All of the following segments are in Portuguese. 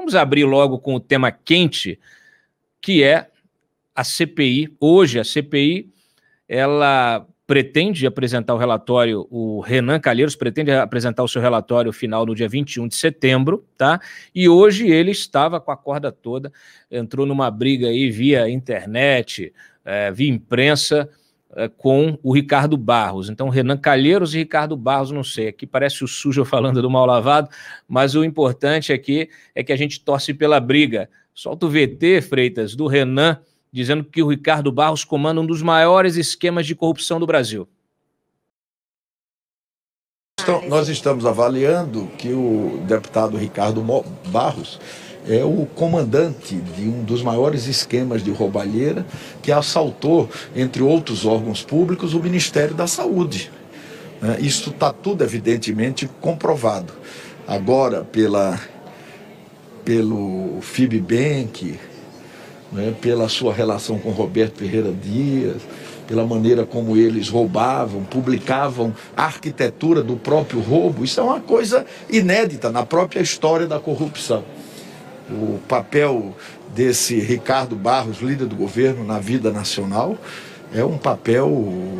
Vamos abrir logo com o tema quente, que é a CPI. Hoje, a CPI, ela pretende apresentar o relatório, o Renan Calheiros pretende apresentar o seu relatório final no dia 21 de setembro, tá? E hoje ele estava com a corda toda, entrou numa briga aí via internet, é, via imprensa, eh, com o Ricardo Barros. Então, Renan Calheiros e Ricardo Barros, não sei. Aqui parece o sujo falando do mal lavado, mas o importante aqui é que a gente torce pela briga. Solta o VT, Freitas, do Renan, dizendo que o Ricardo Barros comanda um dos maiores esquemas de corrupção do Brasil. Então, nós estamos avaliando que o deputado Ricardo Barros é o comandante de um dos maiores esquemas de roubalheira que assaltou, entre outros órgãos públicos, o Ministério da Saúde. Né? Isso está tudo evidentemente comprovado. Agora, pela, pelo FIBBank, né, pela sua relação com Roberto Ferreira Dias, pela maneira como eles roubavam, publicavam a arquitetura do próprio roubo, isso é uma coisa inédita na própria história da corrupção o papel desse Ricardo Barros, líder do governo, na vida nacional é um papel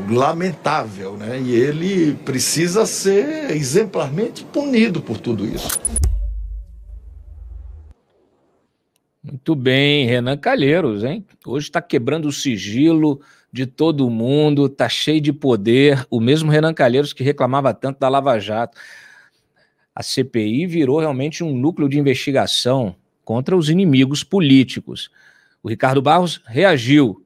lamentável, né? E ele precisa ser exemplarmente punido por tudo isso. Muito bem, Renan Calheiros, hein? Hoje está quebrando o sigilo de todo mundo, está cheio de poder. O mesmo Renan Calheiros que reclamava tanto da Lava Jato. A CPI virou realmente um núcleo de investigação contra os inimigos políticos. O Ricardo Barros reagiu,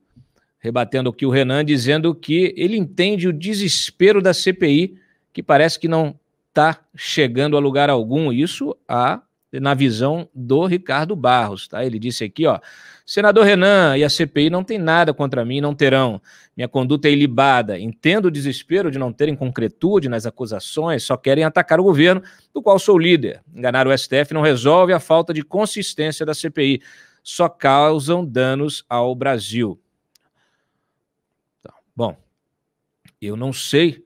rebatendo aqui o Renan, dizendo que ele entende o desespero da CPI, que parece que não está chegando a lugar algum. Isso há na visão do Ricardo Barros, tá? Ele disse aqui, ó, senador Renan e a CPI não tem nada contra mim, não terão. Minha conduta é ilibada. Entendo o desespero de não terem concretude nas acusações, só querem atacar o governo, do qual sou líder. Enganar o STF não resolve a falta de consistência da CPI, só causam danos ao Brasil. Tá, bom, eu não sei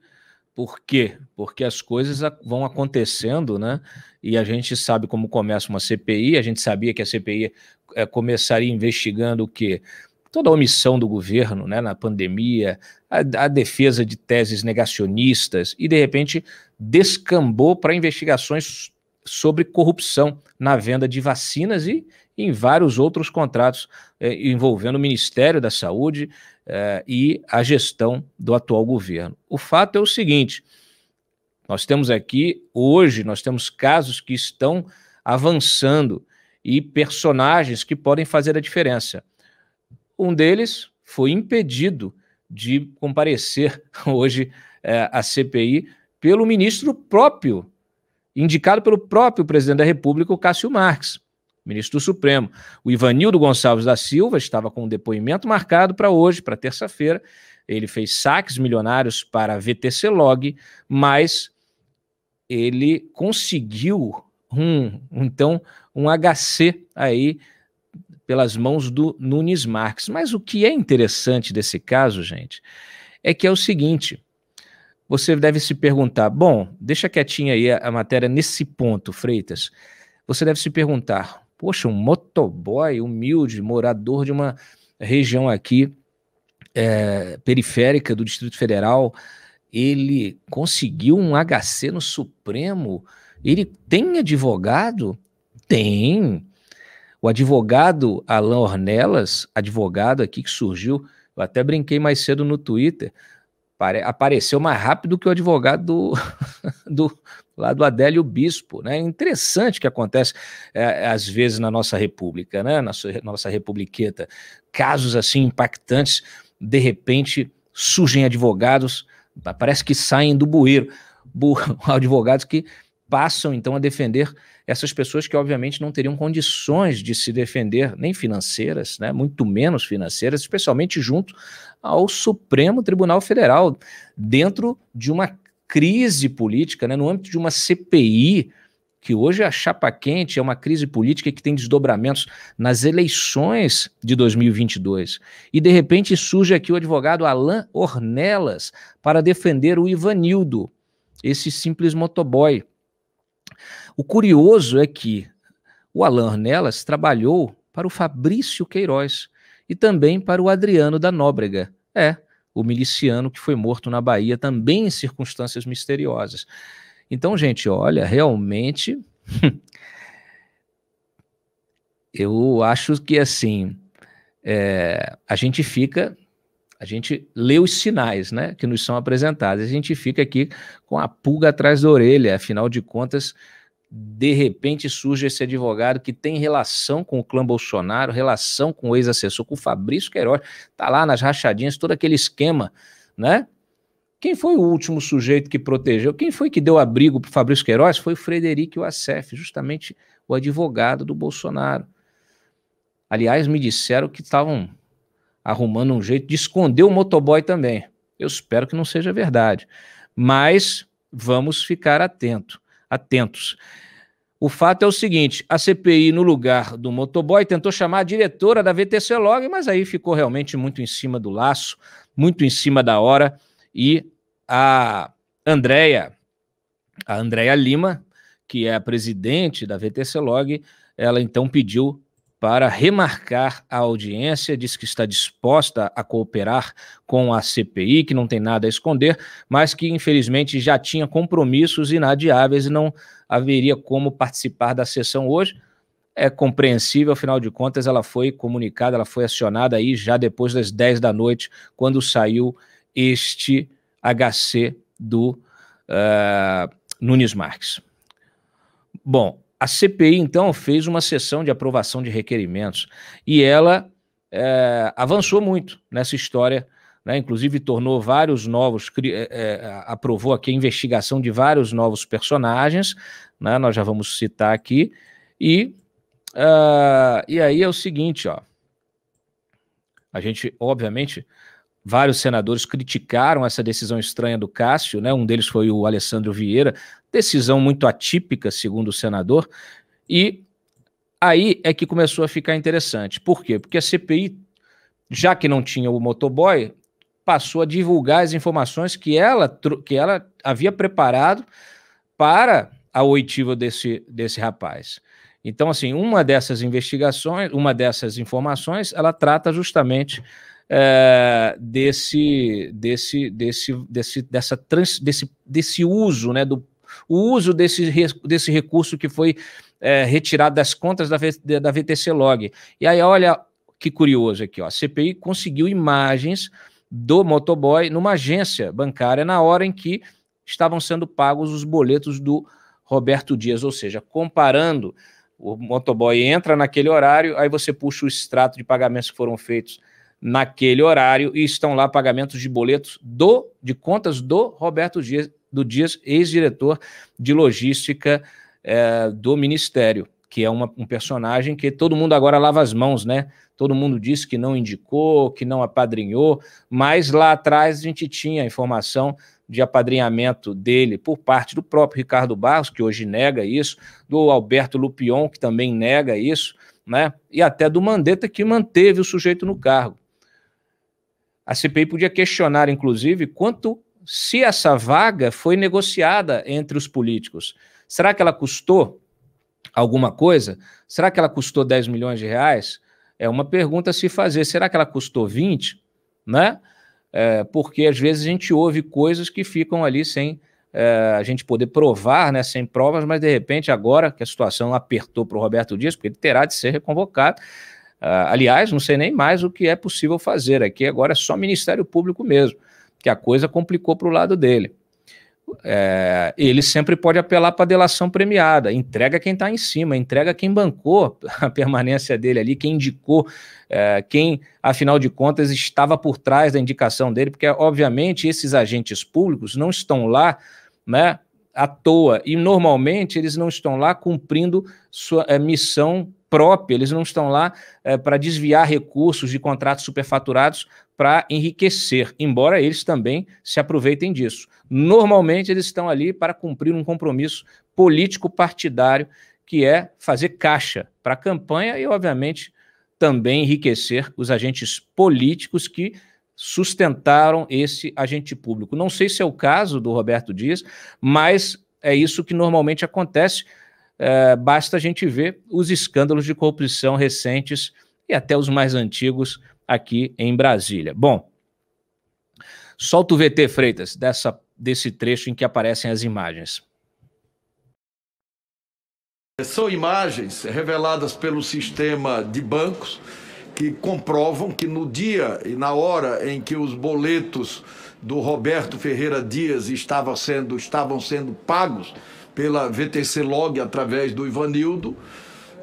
por quê? Porque as coisas vão acontecendo, né? E a gente sabe como começa uma CPI, a gente sabia que a CPI é, eh, começaria investigando o quê? Toda a omissão do governo né, na pandemia, a, a defesa de teses negacionistas, e de repente descambou para investigações sobre corrupção na venda de vacinas e em vários outros contratos eh, envolvendo o Ministério da Saúde, eh, e a gestão do atual governo. O fato é o seguinte: nós temos aqui, hoje, nós temos casos que estão avançando e personagens que podem fazer a diferença. Um deles foi impedido de comparecer hoje eh, à CPI pelo ministro próprio, indicado pelo próprio presidente da República, o Cássio Marques ministro do Supremo. O Ivanildo Gonçalves da Silva estava com um depoimento marcado para hoje, para terça-feira. Ele fez saques milionários para a VTC Log, mas ele conseguiu um, então, um HC aí pelas mãos do Nunes Marques. Mas o que é interessante desse caso, gente, é que é o seguinte: você deve se perguntar, bom, deixa quietinha aí a, a matéria nesse ponto, Freitas. Você deve se perguntar, Poxa, um motoboy humilde, morador de uma região aqui é, periférica do Distrito Federal, ele conseguiu um HC no Supremo. Ele tem advogado? Tem. O advogado Alain Ornelas, advogado aqui que surgiu, eu até brinquei mais cedo no Twitter, apareceu mais rápido que o advogado do, do lá do Adélio Bispo, né? É interessante que acontece é, às vezes na nossa república, né? Na nossa republiqueta, casos assim impactantes, de repente surgem advogados, parece que saem do bueiro, bu, advogados que passam então a defender essas pessoas que obviamente não teriam condições de se defender, nem financeiras, né, muito menos financeiras, especialmente junto ao Supremo Tribunal Federal, dentro de uma crise política, né, no âmbito de uma CPI, que hoje é a chapa quente, é uma crise política que tem desdobramentos nas eleições de 2022. E de repente surge aqui o advogado Alain Ornelas para defender o Ivanildo, esse simples motoboy o curioso é que o Alain Nelas trabalhou para o Fabrício Queiroz e também para o Adriano da Nóbrega. É, o miliciano que foi morto na Bahia também em circunstâncias misteriosas. Então, gente, olha, realmente eu acho que assim é, a gente fica a gente lê os sinais né, que nos são apresentados. A gente fica aqui com a pulga atrás da orelha, afinal de contas, de repente surge esse advogado que tem relação com o clã Bolsonaro, relação com o ex-assessor, com o Fabrício Queiroz, tá lá nas rachadinhas, todo aquele esquema, né? Quem foi o último sujeito que protegeu? Quem foi que deu abrigo para o Fabrício Queiroz? Foi o Frederico Assef, justamente o advogado do Bolsonaro. Aliás, me disseram que estavam arrumando um jeito de esconder o motoboy também. Eu espero que não seja verdade, mas vamos ficar atento, atentos. O fato é o seguinte: a CPI, no lugar do motoboy, tentou chamar a diretora da VTC Log, mas aí ficou realmente muito em cima do laço, muito em cima da hora, e a Andrea, a Andréia Lima, que é a presidente da VTC Log, ela então pediu para remarcar a audiência, diz que está disposta a cooperar com a CPI, que não tem nada a esconder, mas que infelizmente já tinha compromissos inadiáveis e não haveria como participar da sessão hoje. É compreensível, afinal de contas, ela foi comunicada, ela foi acionada aí já depois das 10 da noite, quando saiu este HC do uh, Nunes Marques. Bom, a CPI, então, fez uma sessão de aprovação de requerimentos e ela é, avançou muito nessa história, né? inclusive tornou vários novos, é, aprovou aqui a investigação de vários novos personagens, né? nós já vamos citar aqui, e, uh, e aí é o seguinte, ó, a gente, obviamente, vários senadores criticaram essa decisão estranha do Cássio, né? Um deles foi o Alessandro Vieira, decisão muito atípica, segundo o senador. E aí é que começou a ficar interessante. Por quê? Porque a CPI, já que não tinha o motoboy, passou a divulgar as informações que ela, que ela havia preparado para a oitiva desse, desse rapaz. Então, assim, uma dessas investigações, uma dessas informações, ela trata justamente é, desse, desse, desse, desse, dessa trans, desse, desse uso, né, do o uso desse, desse recurso que foi é, retirado das contas da, da VTC Log. E aí, olha que curioso aqui, ó, a CPI conseguiu imagens do motoboy numa agência bancária na hora em que estavam sendo pagos os boletos do Roberto Dias, ou seja, comparando, o motoboy entra naquele horário, aí você puxa o extrato de pagamentos que foram feitos naquele horário e estão lá pagamentos de boletos do de contas do Roberto Dias, do Dias, ex-diretor de logística é, do Ministério, que é uma, um personagem que todo mundo agora lava as mãos, né? Todo mundo disse que não indicou, que não apadrinhou, mas lá atrás a gente tinha informação de apadrinhamento dele por parte do próprio Ricardo Barros, que hoje nega isso, do Alberto Lupion, que também nega isso, né? E até do Mandetta, que manteve o sujeito no cargo. A CPI podia questionar, inclusive, quanto se essa vaga foi negociada entre os políticos. Será que ela custou alguma coisa? Será que ela custou 10 milhões de reais? É uma pergunta a se fazer. Será que ela custou 20? Né? É, porque às vezes a gente ouve coisas que ficam ali sem é, a gente poder provar, né, sem provas, mas de repente, agora que a situação apertou para o Roberto Dias, porque ele terá de ser reconvocado, Uh, aliás, não sei nem mais o que é possível fazer aqui, agora é só Ministério Público mesmo, que a coisa complicou para o lado dele. É, ele sempre pode apelar para delação premiada, entrega quem está em cima, entrega quem bancou a permanência dele ali, quem indicou, é, quem, afinal de contas, estava por trás da indicação dele, porque, obviamente, esses agentes públicos não estão lá né, à toa, e normalmente eles não estão lá cumprindo sua é, missão própria, eles não estão lá é, para desviar recursos de contratos superfaturados para enriquecer, embora eles também se aproveitem disso. Normalmente, eles estão ali para cumprir um compromisso político-partidário, que é fazer caixa para a campanha e, obviamente, também enriquecer os agentes políticos que sustentaram esse agente público. Não sei se é o caso do Roberto Dias, mas é isso que normalmente acontece é, basta a gente ver os escândalos de corrupção recentes e até os mais antigos aqui em Brasília. Bom, solta o VT Freitas dessa, desse trecho em que aparecem as imagens. São imagens reveladas pelo sistema de bancos que comprovam que no dia e na hora em que os boletos do Roberto Ferreira Dias estavam sendo, estavam sendo pagos, pela VTC Log através do Ivanildo,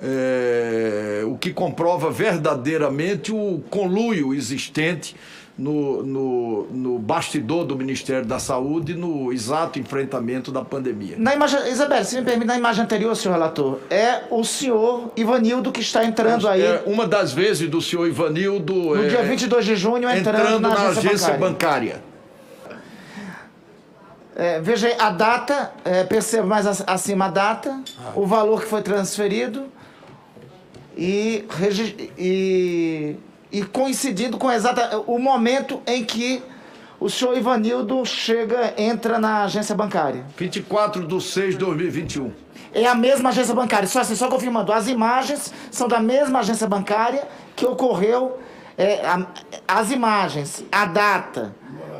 é, o que comprova verdadeiramente o conluio existente no, no, no, bastidor do Ministério da Saúde no exato enfrentamento da pandemia. Na imagem, Isabel, se me permite, na imagem anterior, senhor relator, é o senhor Ivanildo que está entrando aí. É uma das vezes do senhor Ivanildo. No é, dia 22 eh, de junho, entrando, entrando na, agência, na agência bancária. bancária. É, veja aí, a data, é, mais acima a data, ah. o valor que foi transferido e, e, e coincidindo com exata, o momento em que o senhor Ivanildo chega, entra na agência bancária. 24 de 6 de 2021. É a mesma agência bancária, só assim, só confirmando, as imagens são da mesma agência bancária que ocorreu, é, a, as imagens, a data,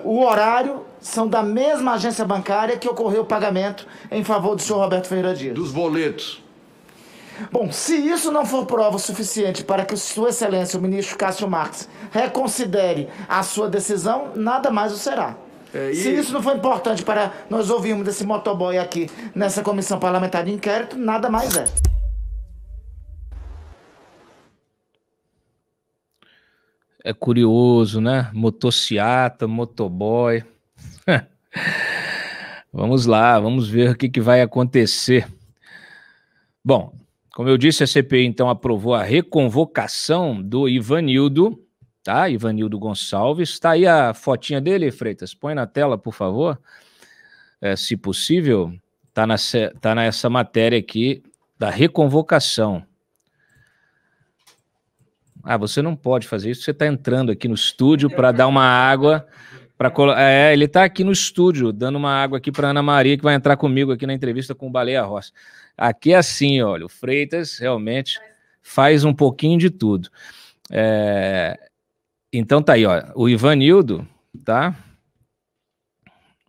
o horário são da mesma agência bancária que ocorreu o pagamento em favor do senhor Roberto Ferreira Dias. Dos boletos. Bom, se isso não for prova suficiente para que Sua Excelência, o ministro Cássio Marques, reconsidere a sua decisão, nada mais o será. É, e... Se isso não for importante para nós ouvirmos desse motoboy aqui nessa comissão parlamentar de inquérito, nada mais é. É curioso, né? Motociata, motoboy. vamos lá, vamos ver o que, que vai acontecer. Bom, como eu disse, a CPI então aprovou a reconvocação do Ivanildo, tá? Ivanildo Gonçalves. Está aí a fotinha dele, Freitas. Põe na tela, por favor. É, se possível, Está na, tá nessa matéria aqui da reconvocação. Ah, você não pode fazer isso, você está entrando aqui no estúdio para dar uma água Pra colo... É, ele está aqui no estúdio, dando uma água aqui para Ana Maria, que vai entrar comigo aqui na entrevista com o Baleia Roça. Aqui é assim, olha, o Freitas realmente faz um pouquinho de tudo. É... Então tá aí, ó, o Ivanildo, tá?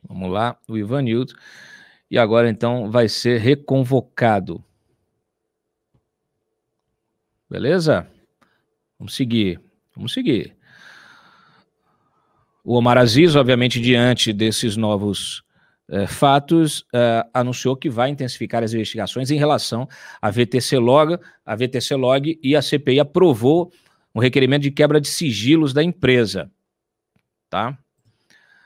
Vamos lá, o Ivanildo. E agora então vai ser reconvocado. Beleza? Vamos seguir, vamos seguir. O Omar Aziz, obviamente, diante desses novos eh, fatos, eh, anunciou que vai intensificar as investigações em relação à VTC Log, a VTC Log e a CPI aprovou um requerimento de quebra de sigilos da empresa. Tá?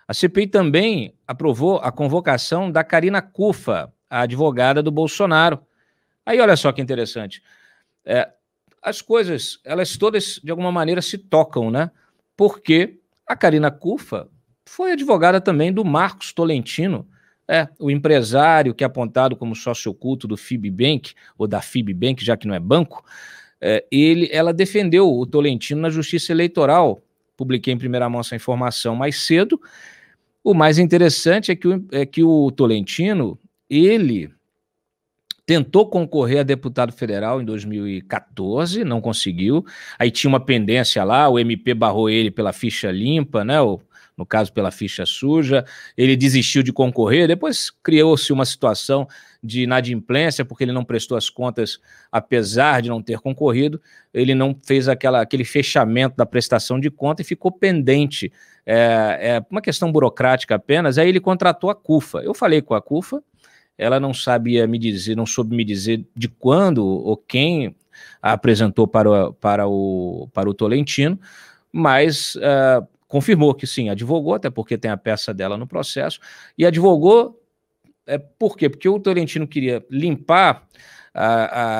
A CPI também aprovou a convocação da Karina Cufa, a advogada do Bolsonaro. Aí olha só que interessante. É, as coisas, elas todas, de alguma maneira, se tocam, né? Porque a Karina Cufa foi advogada também do Marcos Tolentino, é, o empresário que é apontado como sócio oculto do Fibbank, ou da Fibbank, já que não é banco, é, ele, ela defendeu o Tolentino na justiça eleitoral. Publiquei em primeira mão essa informação mais cedo. O mais interessante é que o, é que o Tolentino, ele tentou concorrer a deputado federal em 2014, não conseguiu. Aí tinha uma pendência lá, o MP barrou ele pela ficha limpa, né? no caso, pela ficha suja. Ele desistiu de concorrer. Depois criou-se uma situação de inadimplência, porque ele não prestou as contas, apesar de não ter concorrido. Ele não fez aquela, aquele fechamento da prestação de conta e ficou pendente. É, é uma questão burocrática apenas. Aí ele contratou a CUFA. Eu falei com a CUFA ela não sabia me dizer, não soube me dizer de quando ou quem a apresentou para, o, para, o, para o Tolentino, mas uh, confirmou que sim, advogou, até porque tem a peça dela no processo, e advogou é, por quê? Porque o Tolentino queria limpar a,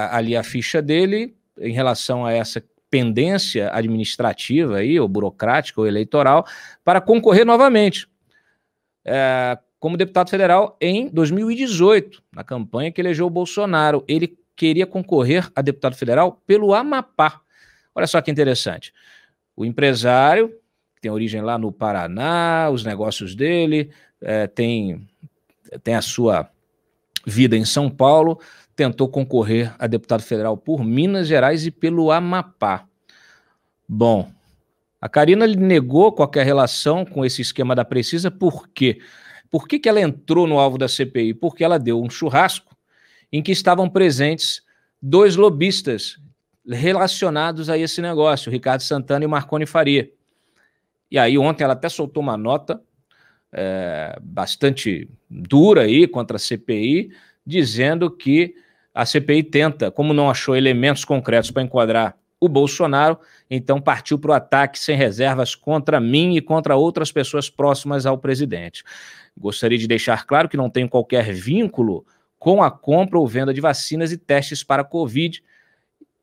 a, ali a ficha dele em relação a essa pendência administrativa aí, ou burocrática ou eleitoral, para concorrer novamente. É, como deputado federal em 2018, na campanha que elegeu o Bolsonaro. Ele queria concorrer a deputado federal pelo Amapá. Olha só que interessante. O empresário, que tem origem lá no Paraná, os negócios dele, é, tem, tem a sua vida em São Paulo, tentou concorrer a deputado federal por Minas Gerais e pelo Amapá. Bom, a Karina negou qualquer relação com esse esquema da Precisa, por quê? Porque por que, que ela entrou no alvo da CPI? Porque ela deu um churrasco em que estavam presentes dois lobistas relacionados a esse negócio, Ricardo Santana e Marconi Faria. E aí ontem ela até soltou uma nota é, bastante dura aí contra a CPI, dizendo que a CPI tenta, como não achou elementos concretos para enquadrar o Bolsonaro, então partiu para o ataque sem reservas contra mim e contra outras pessoas próximas ao presidente. Gostaria de deixar claro que não tenho qualquer vínculo com a compra ou venda de vacinas e testes para Covid.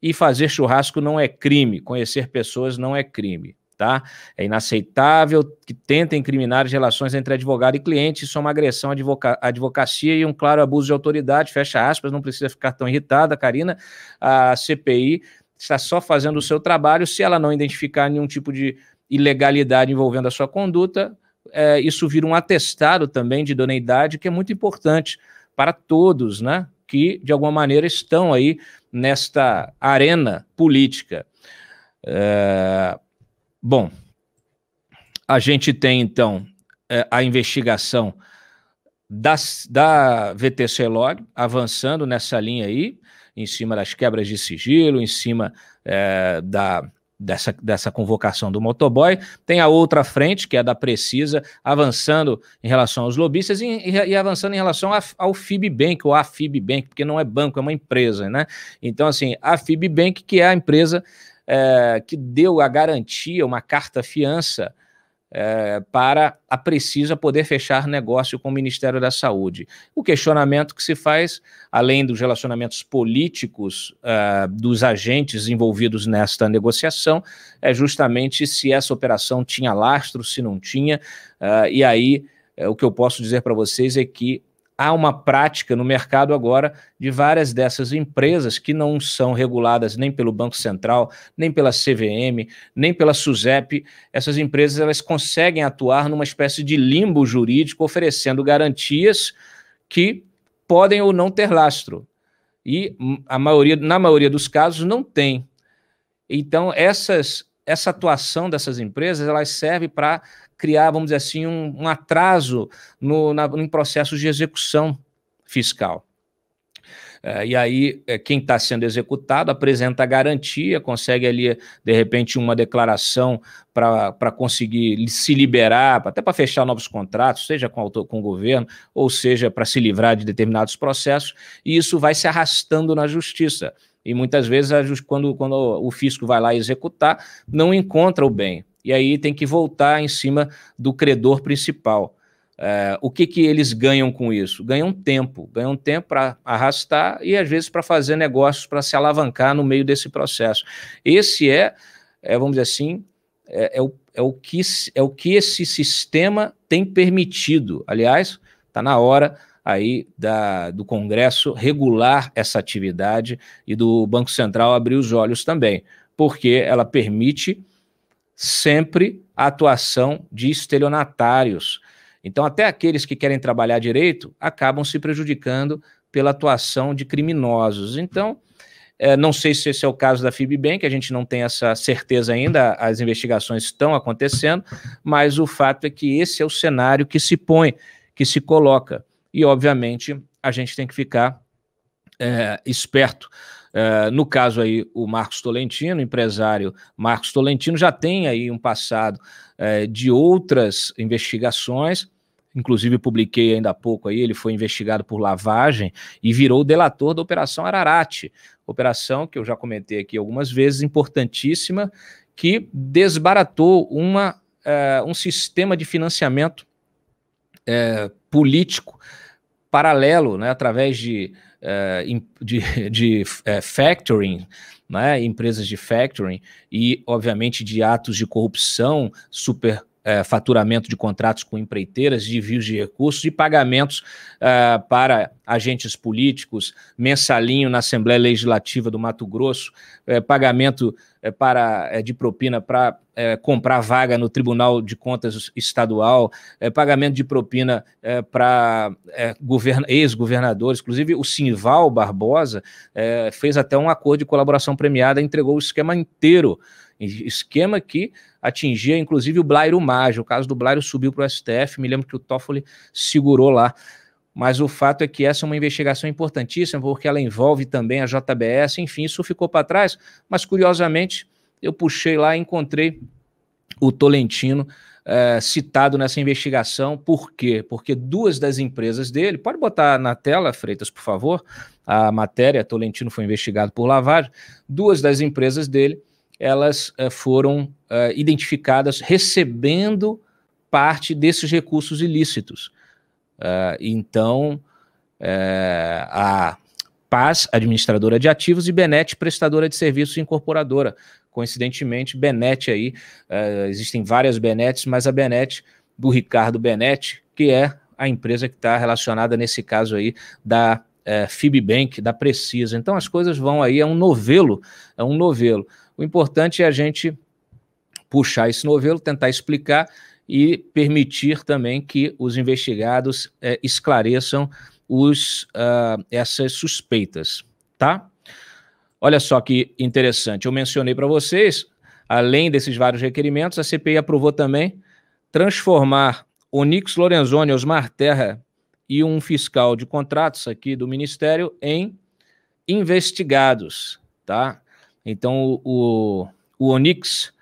E fazer churrasco não é crime, conhecer pessoas não é crime, tá? É inaceitável que tentem criminalizar as relações entre advogado e cliente, isso é uma agressão à advoca advocacia e um claro abuso de autoridade, fecha aspas, não precisa ficar tão irritada, Karina. A CPI está só fazendo o seu trabalho, se ela não identificar nenhum tipo de ilegalidade envolvendo a sua conduta, é, isso vira um atestado também de idoneidade, que é muito importante para todos, né? Que, de alguma maneira, estão aí nesta arena política. É, bom, a gente tem, então, é, a investigação da, da VTC Log avançando nessa linha aí, em cima das quebras de sigilo, em cima é, da dessa, dessa convocação do motoboy. Tem a outra frente, que é a da Precisa, avançando em relação aos lobistas e, e, avançando em relação a, ao Fibbank, ou a Fibbank, porque não é banco, é uma empresa, né? Então, assim, a Fibbank, que é a empresa é, que deu a garantia, uma carta fiança é, para a Precisa poder fechar negócio com o Ministério da Saúde. O questionamento que se faz, além dos relacionamentos políticos eh, dos agentes envolvidos nesta negociação, é justamente se essa operação tinha lastro, se não tinha, eh, e aí. o que eu posso dizer para vocês é que há uma prática no mercado agora de várias dessas empresas que não são reguladas nem pelo Banco Central, nem pela CVM, nem pela SUSEP. Essas empresas elas conseguem atuar numa espécie de limbo jurídico, oferecendo garantias que podem ou não ter lastro. E a maioria, na maioria dos casos, não tem. Então, essas, essa atuação dessas empresas elas serve para criar, vamos dizer assim, um, um atraso no, na, em processos de execução fiscal. É, e aí, é, quem está sendo executado apresenta a garantia, consegue ali, de repente, uma declaração para conseguir se liberar, até para fechar novos contratos, seja com, autor, com o governo, ou seja, para se livrar de determinados processos, e isso vai se arrastando na justiça. E muitas vezes, quando, quando o fisco vai lá executar, não encontra o bem e aí tem que voltar em cima do credor principal. É, o que, que eles ganham com isso? Ganham tempo, ganham tempo para arrastar e às vezes para fazer negócios, para se alavancar no meio desse processo. Esse é, é vamos dizer assim, é, é, o, é, o que, é o que esse sistema tem permitido. Aliás, está na hora aí da, do Congresso regular essa atividade e do Banco Central abrir os olhos também, porque ela permite sempre a atuação de estelionatários. Então, até aqueles que querem trabalhar direito acabam se prejudicando pela atuação de criminosos. Então, é, não sei se esse é o caso da que a gente não tem essa certeza ainda, as investigações estão acontecendo, mas o fato é que esse é o cenário que se põe, que se coloca. E, obviamente, a gente tem que ficar é, esperto eh, no caso aí, o Marcos Tolentino, empresário Marcos Tolentino, já tem aí um passado eh, de outras investigações, inclusive publiquei ainda há pouco aí, ele foi investigado por lavagem e virou delator da Operação Ararate, operação que eu já comentei aqui algumas vezes, importantíssima, que desbaratou uma, eh, um sistema de financiamento político paralelo, né, através de é, de, de é, factoring, né, empresas de factoring e, obviamente, de atos de corrupção super é, faturamento de contratos com empreiteiras, de envios de recursos e pagamentos é, para agentes políticos, mensalinho na Assembleia Legislativa do Mato Grosso, é, pagamento é, para é, de propina para é, comprar vaga no Tribunal de Contas Estadual, pagamento de propina para ex-governadores, inclusive o Sinval Barbosa fez até um acordo de colaboração premiada, entregou o esquema inteiro Esquema que atingia, inclusive, o Blairo Maggi. O caso do Blairo subiu para o STF. Me lembro que o Toffoli segurou lá. Mas o fato é que essa é uma investigação importantíssima, porque ela envolve também a JBS. Enfim, isso ficou para trás. Mas, curiosamente, eu puxei lá e encontrei o Tolentino é, citado nessa investigação. Por quê? Porque duas das empresas dele, pode botar na tela, Freitas, por favor, a matéria, Tolentino foi investigado por lavagem, duas das empresas dele elas uh, foram uh, identificadas recebendo parte desses recursos ilícitos. Eh, então, a Paz, administradora de ativos, e Benet, prestadora de serviços e incorporadora. Coincidentemente, Benet aí, existem várias Benets, mas a Benet, do Ricardo Benet, que é a empresa que está relacionada, nesse caso aí, da é, Fibbank, da Precisa. Então as coisas vão aí, é um novelo, é um novelo. O importante é a gente puxar esse novelo, tentar explicar e permitir também que os investigados é, esclareçam os, uh, essas suspeitas, tá? Olha só que interessante, eu mencionei para vocês, além desses vários requerimentos, a CPI aprovou também transformar Onix Lorenzoni, Osmar Terra e um fiscal de contratos aqui do Ministério em investigados, tá? Então, o, o Onix,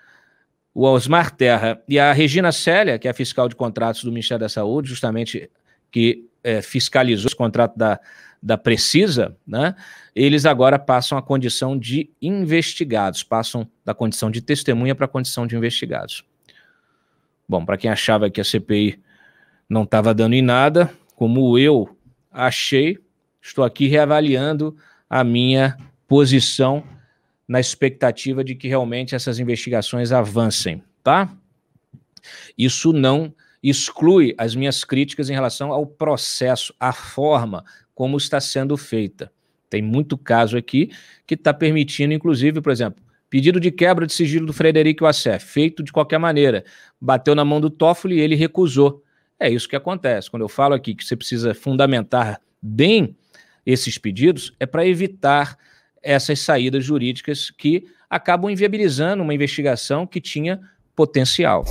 o Osmar Terra e a Regina Célia, que é a fiscal de contratos do Ministério da Saúde, justamente que é, fiscalizou esse contrato da, da Precisa, né? eles agora passam a condição de investigados, passam da condição de testemunha para a condição de investigados. Bom, para quem achava que a CPI não estava dando em nada, como eu achei, estou aqui reavaliando a minha posição na expectativa de que realmente essas investigações avancem, tá? Isso não exclui as minhas críticas em relação ao processo, à forma como está sendo feita. Tem muito caso aqui que está permitindo, inclusive, por exemplo, pedido de quebra de sigilo do Frederico Wassé, feito de qualquer maneira. Bateu na mão do Toffoli e ele recusou. É isso que acontece. Quando eu falo aqui que você precisa fundamentar bem esses pedidos, é para evitar essas saídas jurídicas que acabam inviabilizando uma investigação que tinha potencial.